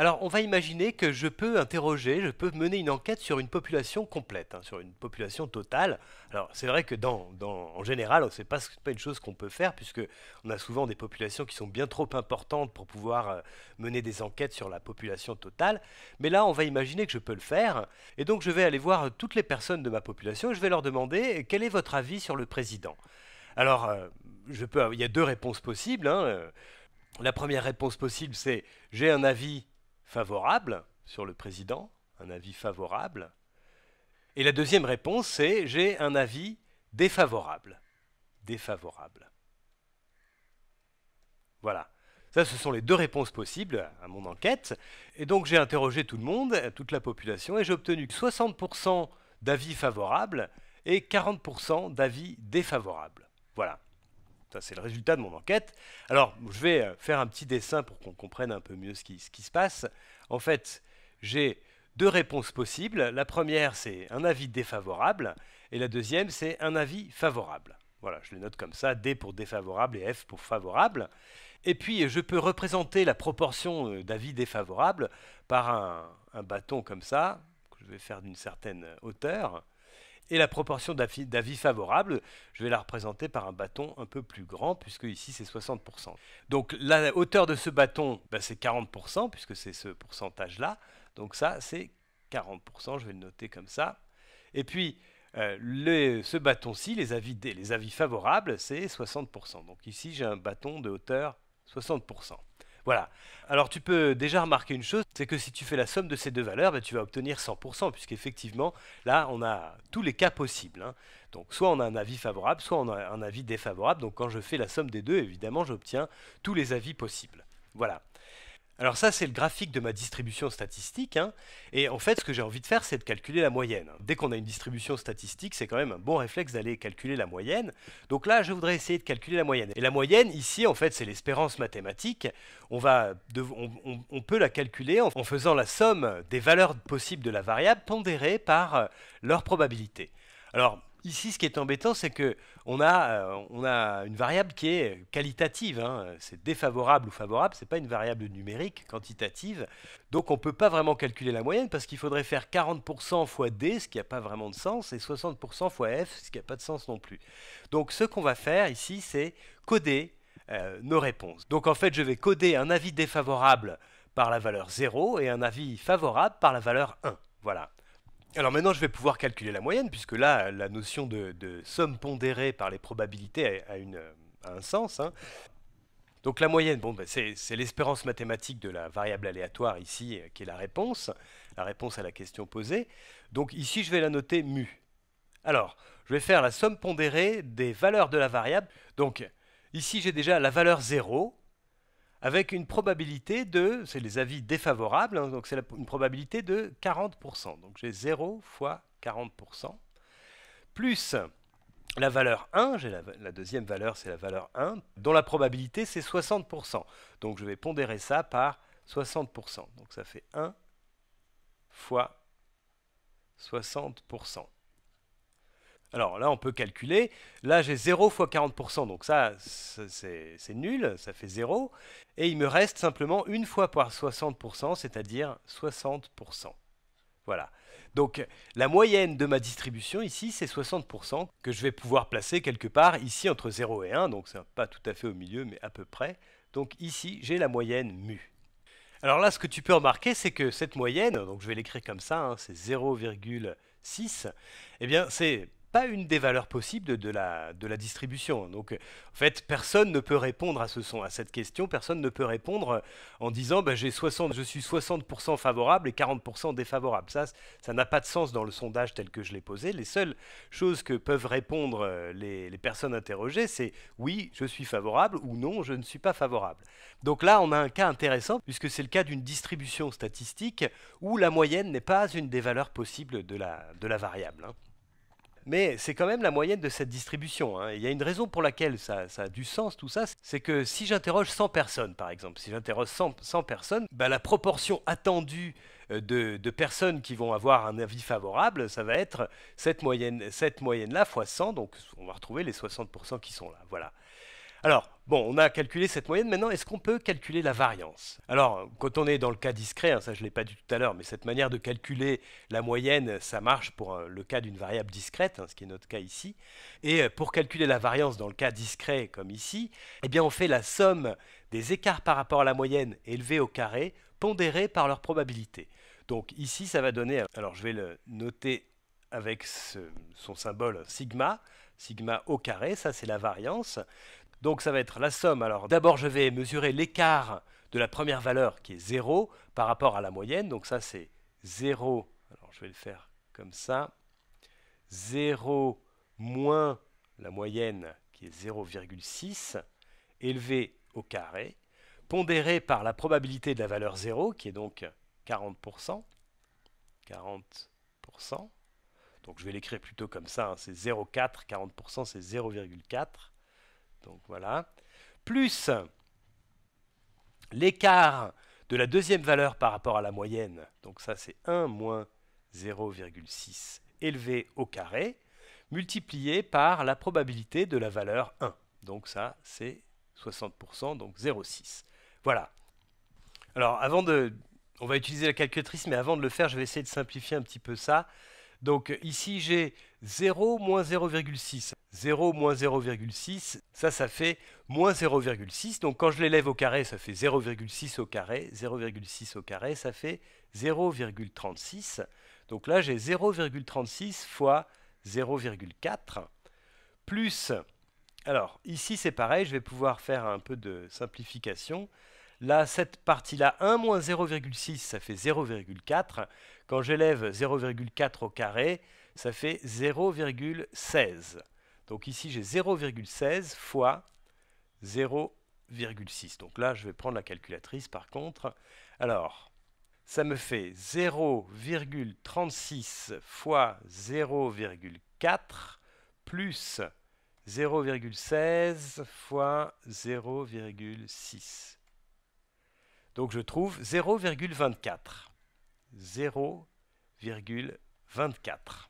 Alors, on va imaginer que je peux interroger, je peux mener une enquête sur une population complète, hein, sur une population totale. Alors, c'est vrai que en général, ce n'est pas, une chose qu'on peut faire, puisque on a souvent des populations qui sont bien trop importantes pour pouvoir euh, mener des enquêtes sur la population totale. Mais là, on va imaginer que je peux le faire. Et donc, je vais aller voir toutes les personnes de ma population et je vais leur demander euh, quel est votre avis sur le président. Alors, euh, je peux, il y a deux réponses possibles. Hein, la première réponse possible, c'est j'ai un avis favorable sur le président, un avis favorable. Et la deuxième réponse, c'est j'ai un avis défavorable. Défavorable. Voilà. Ça, ce sont les deux réponses possibles à mon enquête. Et donc, j'ai interrogé tout le monde, toute la population, et j'ai obtenu 60% d'avis favorables et 40% d'avis défavorables. Voilà. Ça, c'est le résultat de mon enquête. Alors, je vais euh, faire un petit dessin pour qu'on comprenne un peu mieux ce qui, se passe. En fait, j'ai deux réponses possibles. La première, c'est un avis défavorable. Et la deuxième, c'est un avis favorable. Voilà, je les note comme ça, D pour défavorable et F pour favorable. Et puis, je peux représenter la proportion euh, d'avis défavorable par un, bâton comme ça, que je vais faire d'une certaine hauteur. Et la proportion d'avis favorables, je vais la représenter par un bâton un peu plus grand, puisque ici c'est 60%. Donc la hauteur de ce bâton, ben, c'est 40%, puisque c'est ce pourcentage-là. Donc ça, c'est 40%, je vais le noter comme ça. Et puis, euh, ce bâton-ci, les avis, les avis favorables, c'est 60%. Donc ici, j'ai un bâton de hauteur 60%. Voilà. Alors tu peux déjà remarquer une chose, c'est que si tu fais la somme de ces deux valeurs, ben, tu vas obtenir 100%, puisqu'effectivement, là, on a tous les cas possibles. Hein. Donc soit on a un avis favorable, soit on a un avis défavorable. Donc quand je fais la somme des deux, évidemment, j'obtiens tous les avis possibles. Voilà. Alors ça, c'est le graphique de ma distribution statistique. Hein. Et en fait, ce que j'ai envie de faire, c'est de calculer la moyenne. Dès qu'on a une distribution statistique, c'est quand même un bon réflexe d'aller calculer la moyenne. Donc là, je voudrais essayer de calculer la moyenne. Et la moyenne, ici, en fait, c'est l'espérance mathématique. On, va on, peut la calculer en, en faisant la somme des valeurs possibles de la variable pondérée par euh, leur probabilité. Alors, Ici, ce qui est embêtant, c'est que on a, euh, a une variable qui est qualitative. Hein. C'est défavorable ou favorable, ce n'est pas une variable numérique, quantitative. Donc on ne peut pas vraiment calculer la moyenne parce qu'il faudrait faire 40% fois D, ce qui n'a pas vraiment de sens, et 60% fois F, ce qui n'a pas de sens non plus. Donc ce qu'on va faire ici, c'est coder euh, nos réponses. Donc en fait, je vais coder un avis défavorable par la valeur 0 et un avis favorable par la valeur 1. Voilà. Alors maintenant, je vais pouvoir calculer la moyenne, puisque là, la notion de, somme pondérée par les probabilités a, un sens. Hein. Donc la moyenne, ben, c'est l'espérance mathématique de la variable aléatoire ici, euh, qui est la réponse, la réponse à la question posée. Donc ici, je vais la noter mu. Alors, je vais faire la somme pondérée des valeurs de la variable. Donc ici, j'ai déjà la valeur 0, avec une probabilité de, c'est les avis défavorables, hein, donc c'est une probabilité de 40%. Donc j'ai 0 fois 40%, plus la valeur 1, j'ai la, deuxième valeur, c'est la valeur 1, dont la probabilité c'est 60%. Donc je vais pondérer ça par 60%. Donc ça fait 1 fois 60%. Alors là, on peut calculer. Là, j'ai 0 fois 40%, donc ça, c'est nul, ça fait 0. Et il me reste simplement une fois par 60%, c'est-à-dire 60%. Voilà. Donc la moyenne de ma distribution ici, c'est 60% que je vais pouvoir placer quelque part ici entre 0 et 1, donc c'est pas tout à fait au milieu, mais à peu près. Donc ici, j'ai la moyenne mu. Alors là, ce que tu peux remarquer, c'est que cette moyenne, donc je vais l'écrire comme ça, hein, c'est 0,6, eh bien c'est pas une des valeurs possibles de, la, de la distribution. Donc, en fait, personne ne peut répondre à, ce son, à cette question, personne ne peut répondre en disant ben, bah, 60, je suis 60% favorable et 40% défavorable. Ça, ça n'a pas de sens dans le sondage tel que je l'ai posé. Les seules choses que peuvent répondre euh, les, personnes interrogées, c'est oui, je suis favorable ou non, je ne suis pas favorable. Donc là, on a un cas intéressant, puisque c'est le cas d'une distribution statistique où la moyenne n'est pas une des valeurs possibles de la, de la variable. Hein mais c'est quand même la moyenne de cette distribution. Hein. Il y a une raison pour laquelle ça, a du sens tout ça, c'est que si j'interroge 100 personnes par exemple, si j'interroge 100, personnes, bah, la proportion attendue euh, de, personnes qui vont avoir un avis favorable, ça va être cette moyenne, cette moyenne-là fois 100, donc on va retrouver les 60% qui sont là. Voilà. Alors, Bon, on a calculé cette moyenne, maintenant est-ce qu'on peut calculer la variance Alors, quand on est dans le cas discret, hein, ça je ne l'ai pas dit tout à l'heure, mais cette manière de calculer la moyenne, ça marche pour euh, le cas d'une variable discrète, hein, ce qui est notre cas ici. Et euh, pour calculer la variance dans le cas discret comme ici, eh bien on fait la somme des écarts par rapport à la moyenne élevés au carré, pondérés par leur probabilité. Donc ici, ça va donner, euh, alors je vais le noter avec son symbole sigma, sigma au carré, ça c'est la variance. Donc ça va être la somme. Alors d'abord je vais mesurer l'écart de la première valeur qui est 0 par rapport à la moyenne. Donc ça c'est 0. Alors je vais le faire comme ça. 0 moins la moyenne qui est 0,6 élevé au carré pondéré par la probabilité de la valeur 0 qui est donc 40%. 40%. Donc je vais l'écrire plutôt comme ça, hein. c'est 0,4, 40% c'est 0,4. Donc voilà. Plus l'écart de la deuxième valeur par rapport à la moyenne. Donc ça, c'est 1 moins 0,6 élevé au carré, multiplié par la probabilité de la valeur 1. Donc ça, c'est 60%, donc 0,6. Voilà. Alors, avant de... On va utiliser la calculatrice, mais avant de le faire, je vais essayer de simplifier un petit peu ça. Donc ici, j'ai 0 moins 0,6. 0 moins 0,6, ça, ça fait moins 0,6. Donc quand je l'élève au carré, ça fait 0,6 au carré. 0,6 au carré, ça fait 0,36. Donc là, j'ai 0,36 fois 0,4 plus... Alors, ici, c'est pareil, je vais pouvoir faire un peu de simplification. Là, cette partie-là, 1 moins 0,6, ça fait 0,4. Quand j'élève 0,4 au carré, ça fait 0,16. Donc ici, j'ai 0,16 fois 0,6. Donc là, je vais prendre la calculatrice par contre. Alors, ça me fait 0,36 fois 0,4 plus 0,16 fois 0,6. Donc je trouve 0,24. 0,24.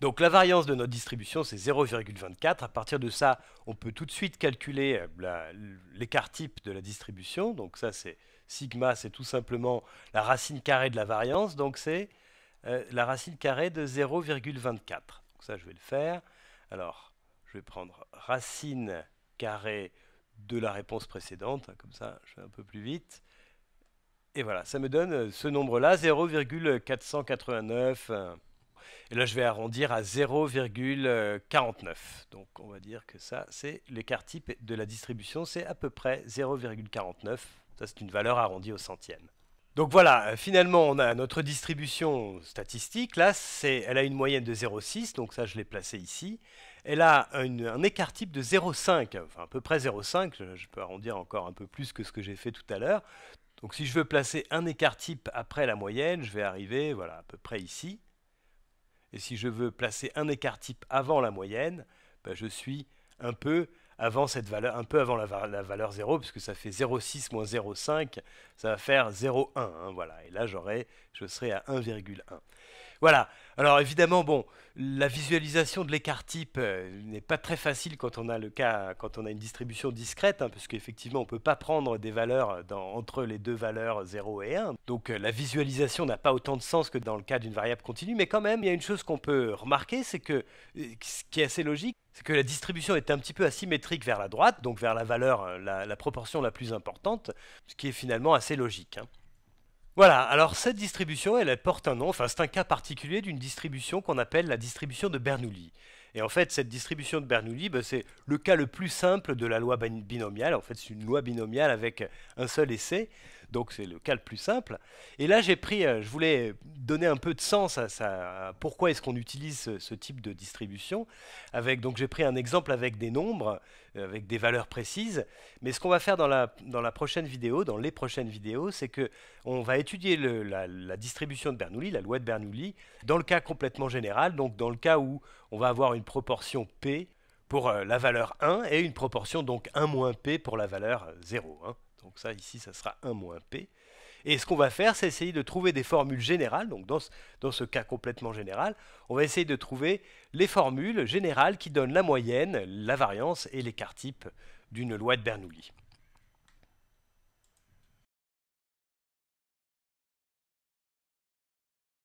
Donc la variance de notre distribution, c'est 0,24. À partir de ça, on peut tout de suite calculer euh, l'écart type de la distribution. Donc ça, c'est sigma, c'est tout simplement la racine carrée de la variance. Donc c'est euh, la racine carrée de 0,24. Donc ça, je vais le faire. Alors, je vais prendre racine carrée de la réponse précédente. Hein, comme ça, je vais un peu plus vite. Et voilà, ça me donne euh, ce nombre-là, 0,489. Et là, je vais arrondir à 0,49. Donc, on va dire que ça, c'est l'écart type de la distribution, c'est à peu près 0,49. Ça, c'est une valeur arrondie au centième. Donc voilà, finalement, on a notre distribution statistique. Là, elle a une moyenne de 0,6, donc ça, je l'ai placé ici. Elle a un écart type de 0,5, enfin à peu près 0,5. Je, peux arrondir encore un peu plus que ce que j'ai fait tout à l'heure. Donc si je veux placer un écart type après la moyenne, je vais arriver à peu près ici. Et si je veux placer un écart type avant la moyenne, ben, je suis un peu avant cette valeur, un peu avant la, valeur 0, puisque ça fait 0,6 moins 0,5, ça va faire 0,1. Hein, voilà. Et là, je serai à 1,1. Voilà. Alors évidemment, bon, la visualisation de l'écart type euh, n'est pas très facile quand on a le cas, quand on a une distribution discrète, hein, puisqu'effectivement parce qu'effectivement, on ne peut pas prendre des valeurs entre les deux valeurs 0 et 1. Donc euh, la visualisation n'a pas autant de sens que dans le cas d'une variable continue, mais quand même, il y a une chose qu'on peut remarquer, c'est que euh, ce qui est assez logique, c'est que la distribution est un petit peu asymétrique vers la droite, donc vers la valeur, euh, la, proportion la plus importante, ce qui est finalement assez logique. Hein. Voilà, alors cette distribution, elle, porte un nom, enfin c'est un cas particulier d'une distribution qu'on appelle la distribution de Bernoulli. Et en fait, cette distribution de Bernoulli, ben, c'est le cas le plus simple de la loi binomiale. En fait, c'est une loi binomiale avec un seul essai. Donc c'est le cas le plus simple. Et là, j'ai pris, euh, je voulais donner un peu de sens à, ça, pourquoi est-ce qu'on utilise ce, type de distribution. Avec, donc j'ai pris un exemple avec des nombres, euh, avec des valeurs précises. Mais ce qu'on va faire dans la, dans la prochaine vidéo, dans les prochaines vidéos, c'est que on va étudier la, distribution de Bernoulli, la loi de Bernoulli, dans le cas complètement général, donc dans le cas où on va avoir une proportion P pour euh, la valeur 1 et une proportion donc 1 moins p pour la valeur 0. Donc ça, ici, ça sera 1 moins P. Et ce qu'on va faire, c'est essayer de trouver des formules générales. Donc dans ce, dans ce, cas complètement général, on va essayer de trouver les formules générales qui donnent la moyenne, la variance et l'écart type d'une loi de Bernoulli.